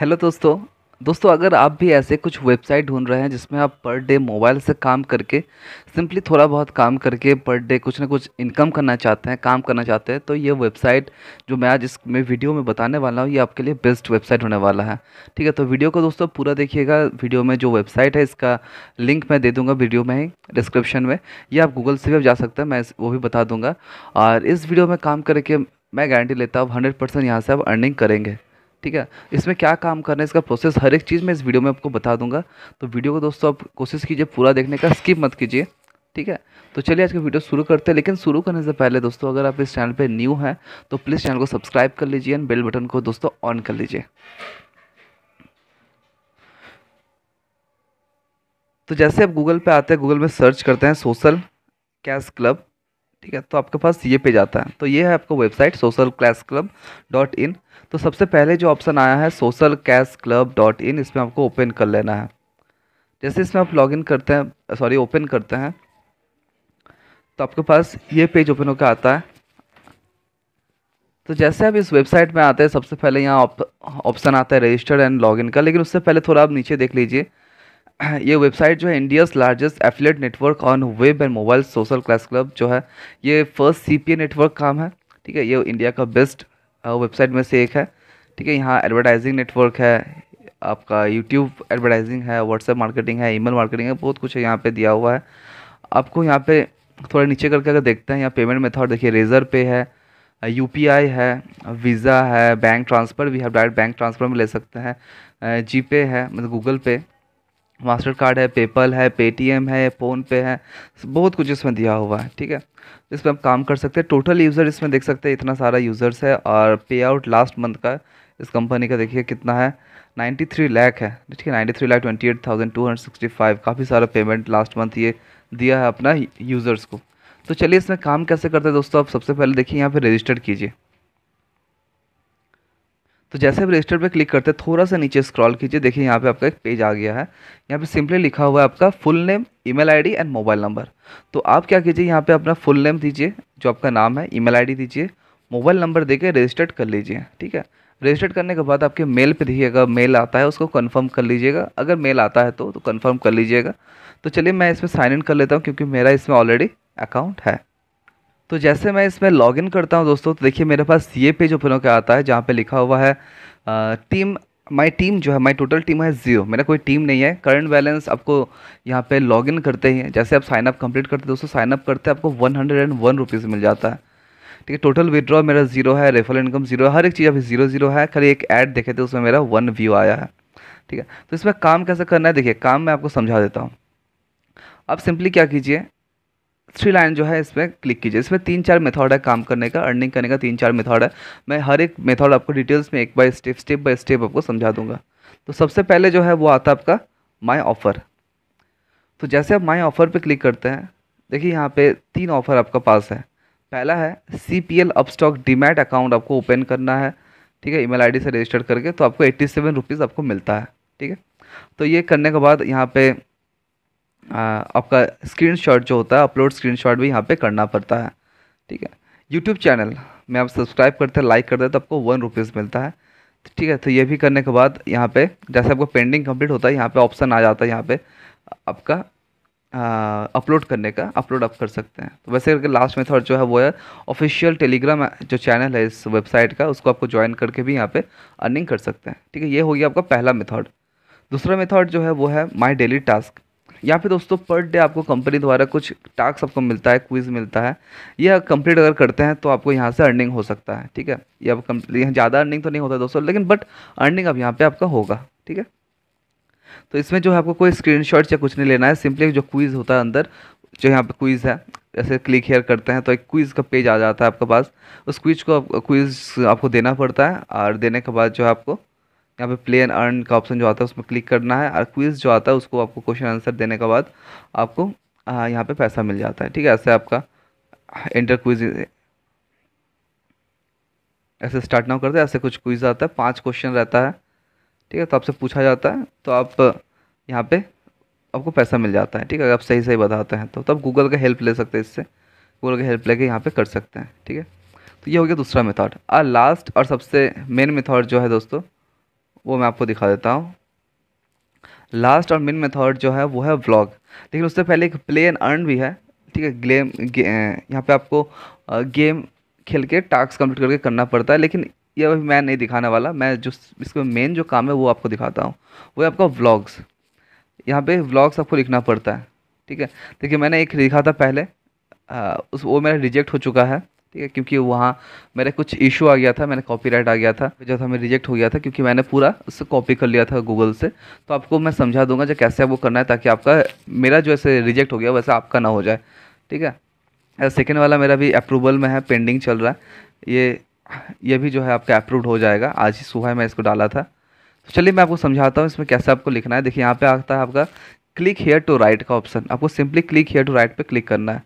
hello दोस्तों दोस्तों अगर आप भी ऐसे कुछ वेबसाइट ढूंढ रहे हैं जिसमें आप पर डे मोबाइल से काम करके सिंपली थोड़ा बहुत काम करके पर डे कुछ ना कुछ इनकम करना चाहते हैं काम करना चाहते हैं तो ये वेबसाइट जो मैं आज इसमें वीडियो में बताने वाला हूँ ये आपके लिए बेस्ट वेबसाइट होने वाला है ठीक है तो वीडियो को दोस्तों पूरा देखिएगा वीडियो में जो वेबसाइट है इसका लिंक मैं दे दूँगा वीडियो में ही डिस्क्रिप्शन में या आप गूगल से भी जा सकते हैं मैं वो भी बता दूँगा और इस वीडियो में काम करके मैं गारंटी लेता हूँ हंड्रेड परसेंट यहाँ से आप अर्निंग करेंगे ठीक है इसमें क्या काम करना है इसका प्रोसेस हर एक चीज़ मैं इस वीडियो में आपको बता दूंगा तो वीडियो को दोस्तों आप कोशिश कीजिए पूरा देखने का स्किप मत कीजिए ठीक है तो चलिए आज का वीडियो शुरू करते हैं लेकिन शुरू करने से पहले दोस्तों अगर आप इस चैनल पर न्यू हैं तो प्लीज़ चैनल को सब्सक्राइब कर लीजिए एंड बेल बटन को दोस्तों ऑन कर लीजिए तो जैसे आप गूगल पे आते हैं गूगल में सर्च करते हैं सोशल कैश क्लब ठीक है तो आपके पास ये पेज आता है तो ये है आपका website social class club dot in तो सबसे पहले जो ऑप्शन आया है social cash club dot in इसमें आपको ओपन कर लेना है जैसे इसमें आप लॉगिन करते हैं सॉरी ओपन करते हैं तो आपके पास ये पेज ओपन होकर आता है तो जैसे आप इस वेबसाइट में आते हैं सबसे पहले यहाँ ऑप्शन आता है रजिस्टर्ड एंड लॉगिन का लेकिन उससे पहले थोड़ा आप नीचे देख लीजिए ये वेबसाइट जो है India's largest affiliate network on web and mobile social class club जो है ये फर्स्ट सी नेटवर्क काम है ठीक है ये इंडिया का बेस्ट वेबसाइट में से एक है ठीक है यहाँ एडवर्टाइजिंग नेटवर्क है आपका यूट्यूब एडवर्टाइजिंग है व्हाट्सएप मार्केटिंग है ईमेल मार्केटिंग है बहुत कुछ है यहाँ पे दिया हुआ है आपको यहाँ पे थोड़ा नीचे करके अगर देखते हैं यहाँ पेमेंट मेथड देखिए रेजर पे है यू है वीज़ा है बैंक ट्रांसफ़र भी आप डायरेक्ट बैंक ट्रांसफ़र में ले सकते हैं जी पे है मतलब गूगल पे मास्टर कार्ड है पेपल है पेटीएम है फ़ोनपे है बहुत कुछ इसमें दिया हुआ है ठीक है इसमें आप काम कर सकते हैं टोटल यूज़र इसमें देख सकते हैं इतना सारा यूज़र्स है और पे आउट लास्ट मंथ का इस कंपनी का देखिए कितना है 93 लाख है ठीक है 93 लाख 28,265 काफ़ी सारा पेमेंट लास्ट मंथ ये दिया है अपना यूज़र्स को तो चलिए इसमें काम कैसे करते हैं दोस्तों आप सबसे पहले देखिए यहाँ पर रजिस्टर कीजिए तो जैसे आप रजिस्टर पे क्लिक करते हैं थोड़ा सा नीचे स्क्रॉल कीजिए देखिए यहाँ पे आपका एक पेज आ गया है यहाँ पे सिंपली लिखा हुआ है आपका full name email ID and mobile number तो आप क्या कीजिए यहाँ पे अपना फुल नेम दीजिए जो आपका नाम है ईमेल आईडी दीजिए मोबाइल नंबर दे रजिस्टर्ड कर लीजिए ठीक है रजिस्टर्ड करने के बाद आपके मेल पर देखिएगा मेल आता है उसको कन्फर्म कर लीजिएगा अगर मेल आता है तो कन्फर्म तो कर लीजिएगा तो चलिए मैं इसमें साइन इन कर लेता हूँ क्योंकि मेरा इसमें ऑलरेडी अकाउंट है तो जैसे मैं इसमें लॉगिन करता हूँ दोस्तों तो देखिए मेरे पास ये पेज ओपन होकर आता है जहाँ पे लिखा हुआ है टीम माय टीम जो है माय टोटल टीम है ज़ीरो मेरा कोई टीम नहीं है करंट बैलेंस आपको यहाँ पे लॉगिन करते ही जैसे आप साइनअप कंप्लीट करते दोस्तों साइनअप करते आपको one hundred and one rupees मिल जाता है ठीक है टोटल विदड्रॉ मेरा जीरो है रेफरल इनकम जीरो है हर एक चीज़ अभी जीरो जीरो है खाली एक ऐड देखे थे उसमें मेरा वन व्यू आया है ठीक है तो इसमें काम कैसे करना है देखिए काम मैं आपको समझा देता हूँ आप सिंपली क्या कीजिए थ्री लाइन जो है इसमें क्लिक कीजिए इसमें तीन चार मेथड है काम करने का अर्निंग करने का तीन चार मेथड है मैं हर एक मेथड आपको डिटेल्स में एक by step step by step आपको समझा दूंगा तो सबसे पहले जो है वो आता है आपका माई ऑफ़र तो जैसे आप माई ऑफ़र पे क्लिक करते हैं देखिए यहाँ पे तीन ऑफ़र आपका पास है पहला है C P L demat account आपको ओपन करना है ठीक है ई मेल से रजिस्टर करके तो आपको एट्टी सेवन रुपीज़ आपको मिलता है ठीक है तो ये करने के बाद यहाँ पर आपका स्क्रीनशॉट जो होता है अपलोड स्क्रीनशॉट भी यहाँ पे करना पड़ता है ठीक है यूट्यूब चैनल में आप सब्सक्राइब करते हैं लाइक करते हैं तो आपको वन रुपीज़ मिलता है ठीक है तो ये भी करने के बाद यहाँ पे जैसे आपको पेंडिंग कंप्लीट होता है यहाँ पे ऑप्शन आ जाता है यहाँ पे आपका अपलोड करने का अपलोड आप कर सकते हैं तो वैसे करके लास्ट मेथड जो है वो है ऑफिशियल टेलीग्राम जो चैनल है इस वेबसाइट का उसको आपको ज्वाइन करके भी यहाँ पे अर्निंग कर सकते हैं ठीक है ये हो गया आपका पहला मेथड दूसरा मेथड जो है वो है माई डेली टास्क या फिर दोस्तों पर डे आपको कंपनी द्वारा कुछ टास्क आपको मिलता है क्विज मिलता है यह कंप्लीट अगर करते हैं तो आपको यहाँ से अर्निंग हो सकता है ठीक है यह कंप्लीट ज़्यादा अर्निंग तो नहीं होता दोस्तों लेकिन बट अर्निंग अब यहाँ पर आपका होगा ठीक है तो इसमें जो है आपको कोई शॉट या कुछ नहीं लेना है सिंपली जो क्विज़ होता है अंदर जो यहाँ पर क्विज़ है जैसे क्लिक हेयर करते हैं तो एक क्विज़ का पेज आ जाता है आपके पास उस क्विज़ को क्विज़ आपको देना पड़ता है और देने के बाद जो है आपको यहाँ पे प्ले एंड अर्न का ऑप्शन जो आता है उसमें क्लिक करना है और क्विज़ जो आता है उसको आपको क्वेश्चन आंसर देने के बाद आपको यहाँ पे पैसा मिल जाता है ठीक है ऐसे आपका इंटर क्विज ऐसे स्टार्ट ना करते ऐसे कुछ क्विज आता है पाँच क्वेश्चन रहता है ठीक है तो आपसे पूछा जाता है तो आप यहाँ पर आपको पैसा मिल जाता है ठीक है अगर आप सही सही बताते हैं तो तब गूगल का हेल्प ले सकते हैं इससे गूगल का हेल्प लेके यहाँ पे कर सकते हैं ठीक है तो ये हो गया दूसरा मेथड और लास्ट और सबसे मेन मेथड जो है दोस्तों वो मैं आपको दिखा देता हूँ लास्ट और मेन मेथड जो है वो है व्लॉग लेकिन उससे पहले एक प्ले एंड अर्न भी है ठीक है गेम यहाँ पे आपको गेम खेल के टास्क कंप्लीट करके करना पड़ता है लेकिन ये अभी मैं नहीं दिखाने वाला मैं जो इसका मेन जो काम है वो आपको दिखाता हूँ वो है आपका व्लॉग्स यहाँ पे व्लॉग्स आपको लिखना पड़ता है ठीक है देखिए मैंने एक लिखा था पहले आ, उस वो मेरा रिजेक्ट हो चुका है ठीक है क्योंकि वहाँ मेरा कुछ इशू आ गया था मैंने कॉपीराइट आ गया था जो था मैं रिजेक्ट हो गया था क्योंकि मैंने पूरा उससे कॉपी कर लिया था गूगल से तो आपको मैं समझा दूंगा जो कैसे आपको करना है ताकि आपका मेरा जो ऐसे रिजेक्ट हो गया वैसे आपका ना हो जाए ठीक है सेकेंड वाला मेरा भी अप्रूवल में है पेंडिंग चल रहा है ये ये भी जो है आपका अप्रूव हो जाएगा आज ही सुबह मैं इसको डाला था तो चलिए मैं आपको समझाता हूँ इसमें कैसे आपको लिखना है देखिए यहाँ पर आता है आपका क्लिक हेयर टू राइट का ऑप्शन आपको simply click here to write पर क्लिक करना है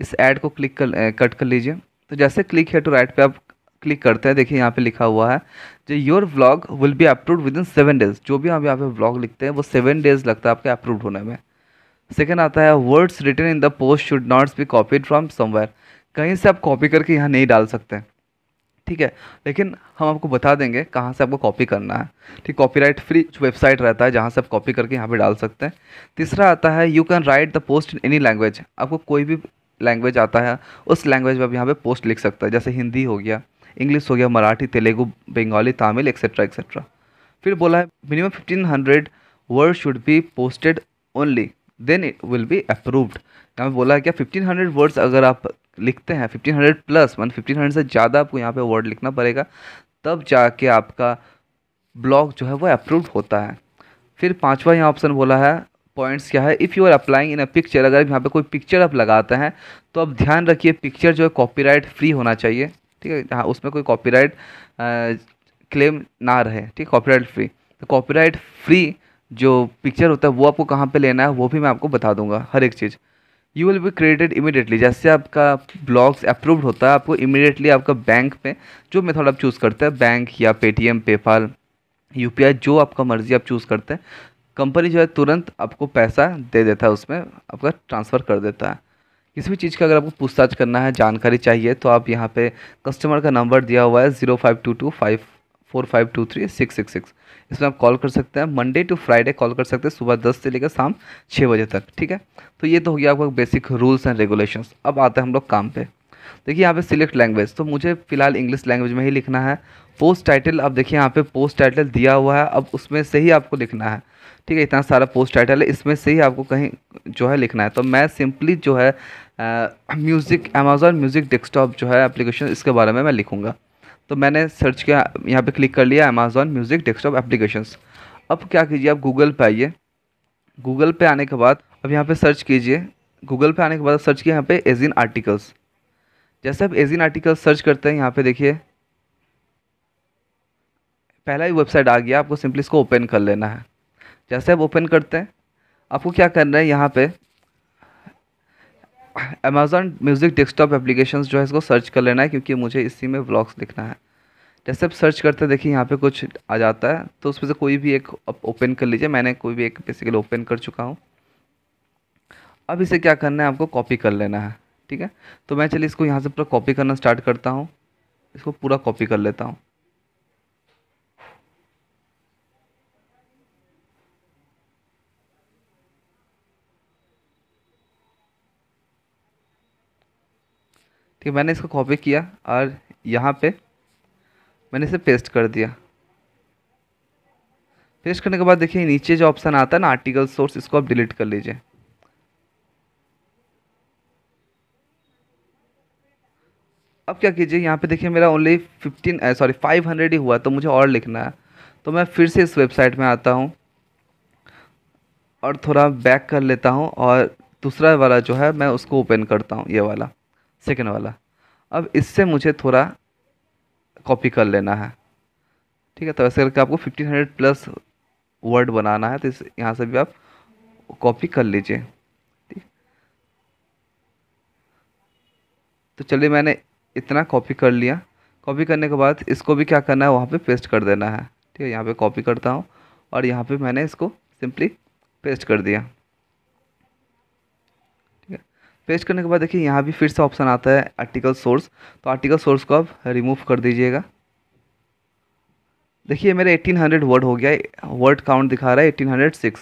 इस ऐड को क्लिक कर कट कर लीजिए तो जैसे क्लिक है टू राइट पे आप क्लिक करते हैं देखिए यहाँ पे लिखा हुआ है जो your blog will be approve within seven days जो भी आप यहाँ पे व्लॉग लिखते हैं वो सेवन डेज लगता है आपके अप्रूव होने में सेकेंड आता है words written in the post should not be copied from somewhere कहीं से आप कॉपी करके यहाँ नहीं डाल सकते ठीक है लेकिन हम आपको बता देंगे कहाँ से आपको कॉपी करना है ठीक कॉपीराइट फ्री वेबसाइट रहता है जहाँ से आप कॉपी करके यहाँ पे डाल सकते हैं तीसरा आता है you can write the post in any language आपको कोई भी लैंग्वेज आता है उस लैंग्वेज में आप यहाँ पे पोस्ट लिख सकते हैं जैसे हिंदी हो गया इंग्लिश हो गया मराठी तेलुगू बंगाली तमिल एक्सेट्रा एक्सेट्रा फिर बोला है minimum fifteen hundred word should be posted only then it will be approved यहाँ पर बोला है क्या फिफ्टीन हंड्रेड वर्ड्स अगर आप लिखते हैं फिफ्टीन हंड्रेड प्लस मतलब फिफ्टीन हंड्रेड से ज़्यादा आपको यहाँ पर वर्ड लिखना पड़ेगा तब जाके आपका ब्लॉग जो है वो अप्रूव होता है फिर पांचवा यहाँ ऑप्शन बोला है पॉइंट्स क्या है if you are applying in a picture अगर यहाँ पे कोई पिक्चर आप लगाते हैं तो अब ध्यान रखिए पिक्चर जो है कॉपीराइट फ्री होना चाहिए ठीक है हाँ उसमें कोई कॉपीराइट क्लेम ना रहे ठीक है कॉपीराइट फ्री तो कॉपीराइट फ्री जो पिक्चर होता है वो आपको कहाँ पे लेना है वो भी मैं आपको बता दूंगा हर एक चीज़ you will be created immediately जैसे आपका ब्लॉग्स अप्रूव्ड होता है आपको इमीडिएटली आपका बैंक में जो मेथड आप चूज़ करते हैं बैंक या पेटीएम पेपाल यू जो आपका मर्ज़ी आप चूज़ करते हैं कंपनी जो है तुरंत आपको पैसा दे देता है उसमें आपका ट्रांसफ़र कर देता है किसी भी चीज़ का अगर आपको पूछताछ करना है जानकारी चाहिए तो आप यहाँ पे कस्टमर का नंबर दिया हुआ है zero five two two five four five two three six six six इसमें आप कॉल कर सकते हैं मंडे टू फ्राइडे कॉल कर सकते हैं सुबह दस से लेकर शाम छः बजे तक ठीक है तो ये तो हो गया आपका बेसिक रूल्स एंड रेगुलेशन अब आते हैं हम लोग काम पर देखिए यहाँ पे सिलेक्ट लैंग्वेज तो मुझे फिलहाल इंग्लिश लैंग्वेज में ही लिखना है पोस्ट टाइटल अब देखिए यहाँ पे पोस्ट टाइटल दिया हुआ है अब उसमें से ही आपको लिखना है ठीक है इतना सारा पोस्ट टाइटल है इसमें से ही आपको कहीं जो है लिखना है तो मैं सिंपली जो है म्यूज़िक अमेजोन म्यूज़िक डेस्कटॉप जो है एप्लीकेशन इसके बारे में मैं लिखूँगा तो मैंने सर्च किया यहाँ पे क्लिक कर लिया अमेजोन म्यूज़िक डेस्कटॉप एप्लीकेशंस अब क्या कीजिए आप गूगल पे आइए गूगल पे आने के बाद अब यहाँ पे सर्च कीजिए गूगल पे आने के बाद सर्च किया यहाँ पे एजिन आर्टिकल्स जैसे आप एजिन आर्टिकल्स सर्च करते हैं यहाँ पे देखिए पहला ही वेबसाइट आ गया आपको सिंपली इसको ओपन कर लेना है जैसे आप ओपन करते हैं आपको क्या करना है यहाँ पे अमेजोन म्यूज़िक डेस्कटॉप एप्लीकेशंस जो है इसको सर्च कर लेना है क्योंकि मुझे इसी में ब्लॉग्स लिखना है जैसे आप सर्च करते हैं देखिए यहाँ पे कुछ आ जाता है तो उसमें से कोई भी एक ओपन कर लीजिए मैंने कोई भी एक बेसिकली ओपन कर चुका हूँ अब इसे क्या करना है आपको कॉपी कर लेना है ठीक है तो मैं चलिए इसको यहाँ से पूरा कॉपी करना स्टार्ट करता हूँ इसको पूरा कॉपी कर लेता हूँ ठीक है मैंने इसको कॉपी किया और यहाँ पे मैंने इसे पेस्ट कर दिया पेस्ट करने के बाद देखिए नीचे जो ऑप्शन आता है ना आर्टिकल सोर्स इसको आप डिलीट कर लीजिए अब क्या कीजिए यहाँ पे देखिए मेरा only fifteen sorry five hundred ही हुआ तो मुझे और लिखना है तो मैं फिर से इस वेबसाइट में आता हूँ और थोड़ा बैक कर लेता हूँ और दूसरा वाला जो है मैं उसको ओपन करता हूँ ये वाला सेकेंड वाला अब इससे मुझे थोड़ा कॉपी कर लेना है ठीक है तो ऐसे करके आपको फिफ्टीन हंड्रेड प्लस वर्ड बनाना है तो इस यहाँ से भी आप कॉपी कर लीजिए ठीक तो चलिए मैंने इतना कॉपी कर लिया कॉपी करने के बाद इसको भी क्या करना है वहाँ पे पेस्ट कर देना है ठीक है यहाँ पे कॉपी करता हूँ और यहाँ पे मैंने इसको सिंपली पेस्ट कर दिया पेस्ट करने के बाद देखिए यहाँ भी फिर से ऑप्शन आता है आर्टिकल सोर्स तो आर्टिकल सोर्स को आप रिमूव कर दीजिएगा देखिए मेरे 1800 वर्ड हो गया वर्ड काउंट दिखा रहा है 1806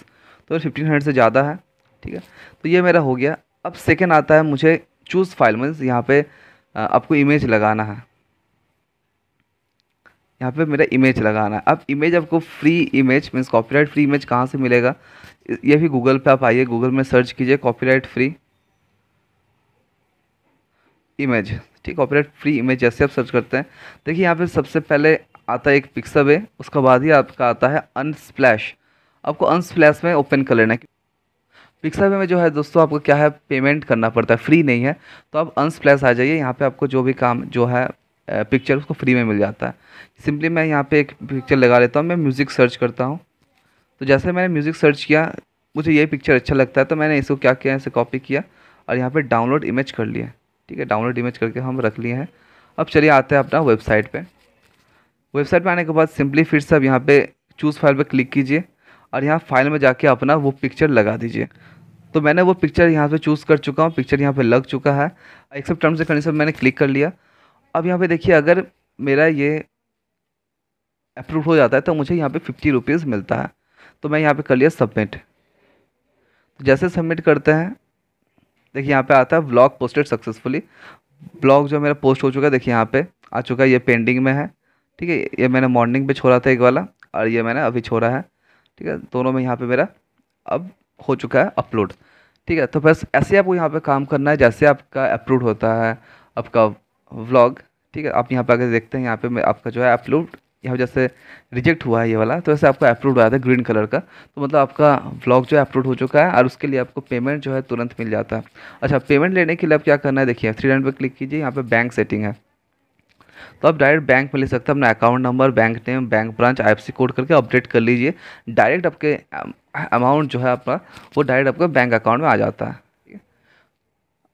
तो 1500 से ज़्यादा है ठीक है तो ये मेरा हो गया अब सेकेंड आता है मुझे चूज़ फाइल मीन्स यहाँ पर आपको इमेज लगाना है यहाँ पे मेरा इमेज लगाना है अब इमेज आपको free image means copyright free image कहाँ से मिलेगा ये भी गूगल पे आप आइए गूगल में सर्च कीजिए कॉपीराइट फ्री इमेज ठीक ऑपरेट फ्री इमेज जैसे आप सर्च करते हैं देखिए यहाँ पे सबसे पहले आता है एक पिक्सअप है उसका बाद ही आपका आता है अनस्प्लैश आपको अनस्प्लैश में ओपन कर लेना है पिक्सअप में जो है दोस्तों आपको क्या है पेमेंट करना पड़ता है फ्री नहीं है तो आप अनस्प्लैश आ जाइए यहाँ पर आपको जो भी काम जो है पिक्चर उसको फ्री में मिल जाता है सिंपली मैं यहाँ पर एक पिक्चर लगा लेता हूँ मैं म्यूज़िक सर्च करता हूँ तो जैसे मैंने म्यूज़िक सर्च किया मुझे ये पिक्चर अच्छा लगता है तो मैंने इसको क्या किया इसे कॉपी किया और यहाँ पे डाउनलोड इमेज कर लिया ठीक है डाउनलोड इमेज करके हम रख लिए हैं अब चलिए आते हैं अपना वेबसाइट पे वेबसाइट पे आने के बाद सिंपली फिर से अब यहाँ पे चूज़ फाइल पे क्लिक कीजिए और यहाँ फाइल में जाके अपना वो पिक्चर लगा दीजिए तो मैंने वो पिक्चर यहाँ पे चूज़ कर चुका हूँ पिक्चर यहाँ पे लग चुका है एक्सेप्ट टर्म्स एंड कंडीशन मैंने क्लिक कर लिया अब यहाँ पे देखिए अगर मेरा ये अप्रूव हो जाता है तो मुझे यहाँ पे फिफ्टी रुपीज़ मिलता है तो मैं यहाँ पे कर लिया सबमिट तो जैसे सबमिट करते हैं देखिए यहाँ पे आता है ब्लॉग पोस्टेड सक्सेसफुली ब्लॉग जो मेरा पोस्ट हो चुका है देखिए यहाँ पे आ चुका है ये पेंडिंग में है ठीक है ये मैंने मॉर्निंग पे छोड़ा था एक वाला और ये मैंने अभी छोड़ा है ठीक है दोनों में यहाँ पे मेरा अब हो चुका है अपलोड ठीक है तो बस ऐसे आपको यहाँ पर काम करना है जैसे आपका अप्रूव होता है आपका व्लॉग ठीक है आप यहाँ पर आगे देखते हैं यहाँ पर आपका जो है अपलोड यहाँ जैसे रिजेक्ट हुआ है ये वाला तो वैसे आपको अप्रूव आया था ग्रीन कलर का तो मतलब आपका ब्लॉग जो है अप्रूव हो चुका है और उसके लिए आपको पेमेंट जो है तुरंत मिल जाता है अच्छा पेमेंट लेने के लिए आप क्या करना है देखिए थ्री लाइन पर क्लिक कीजिए यहाँ पर बैंक सेटिंग है तो आप डायरेक्ट बैंक में ले सकते हैं अपना account number bank name bank branch I code करके अपडेट कर लीजिए डायरेक्ट आपके अमाउंट जो है आपका वो डायरेक्ट आपके बैंक अकाउंट में आ जाता है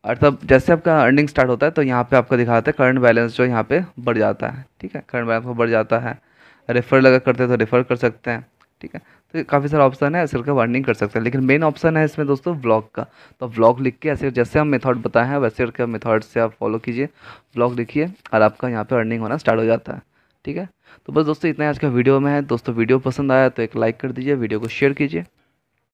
और तब जैसे आपका अर्निंग स्टार्ट होता है तो यहाँ पे आपका दिखाता है करंट बैलेंस जो यहाँ पे बढ़ जाता है ठीक है करंट बैलेंस बढ़ जाता है रेफ़र लगा करते हैं तो रेफ़र कर सकते हैं ठीक है तो काफ़ी सारा ऑप्शन है ऐसे का अर्निंग कर सकते हैं लेकिन मेन ऑप्शन है इसमें दोस्तों ब्लॉग का तो ब्लॉग लिख के ऐसे जैसे हम मेथड बताए हैं वैसे करके मेथड से आप फॉलो कीजिए ब्लॉग लिखिए और आपका यहाँ पर अर्निंग होना स्टार्ट हो जाता है ठीक है तो बस दोस्तों इतना आज का वीडियो में है दोस्तों वीडियो पसंद आया तो एक लाइक कर दीजिए वीडियो को शेयर कीजिए